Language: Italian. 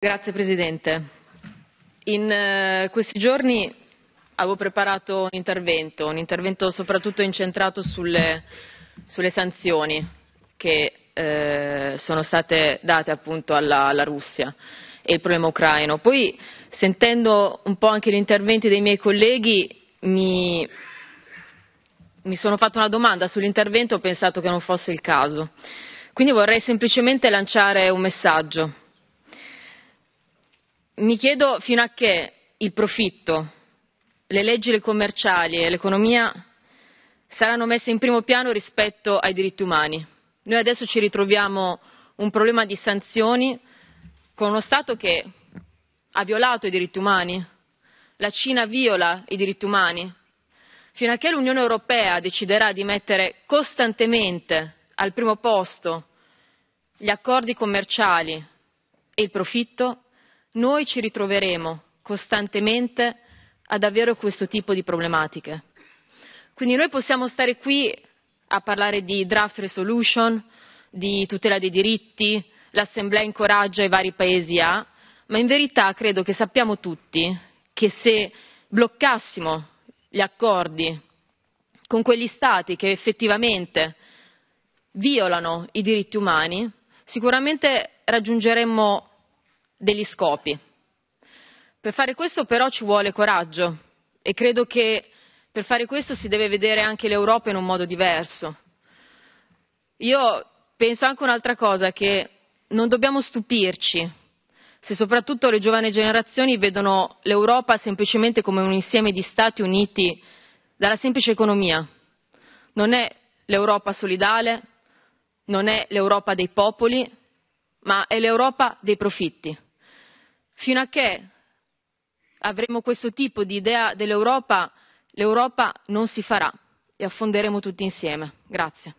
signor presidente onorevoli colleghi in eh, questi giorni avevo preparato un intervento un intervento soprattutto incentrato sulle sanzioni che eh, sono state date appunto alla russia e il problema ucraino. poi sentendo un po' anche gli interventi dei miei colleghi mi sono fatto una domanda sull'intervento e ho pensato che non fosse il caso. quindi vorrei semplicemente lanciare un messaggio mi chiedo fino a che il profitto le leggi commerciali e l'economia saranno messe in primo piano rispetto ai diritti umani. noi adesso ci ritroviamo un problema di sanzioni con uno stato che ha violato i diritti umani la cina viola i diritti umani. fino a che l'unione europea deciderà di mettere costantemente al primo posto gli accordi commerciali e il profitto noi ci ritroveremo costantemente ad avere questo tipo di problematiche. Quindi noi possiamo stare qui a parlare di draft resolution, di tutela dei diritti, l'Assemblea incoraggia i vari paesi a, ma in verità credo che sappiamo tutti che se bloccassimo gli accordi con quegli stati che effettivamente violano i diritti umani, sicuramente raggiungeremmo degli scopi. Per fare questo però ci vuole coraggio e credo che per fare questo si deve vedere anche l'Europa in un modo diverso. Io penso anche un'altra cosa, che non dobbiamo stupirci se soprattutto le giovani generazioni vedono l'Europa semplicemente come un insieme di Stati uniti dalla semplice economia. Non è l'Europa solidale, non è l'Europa dei popoli, ma è l'Europa dei profitti. Fino a che avremo questo tipo di idea dell'Europa, l'Europa non si farà e affonderemo tutti insieme. Grazie.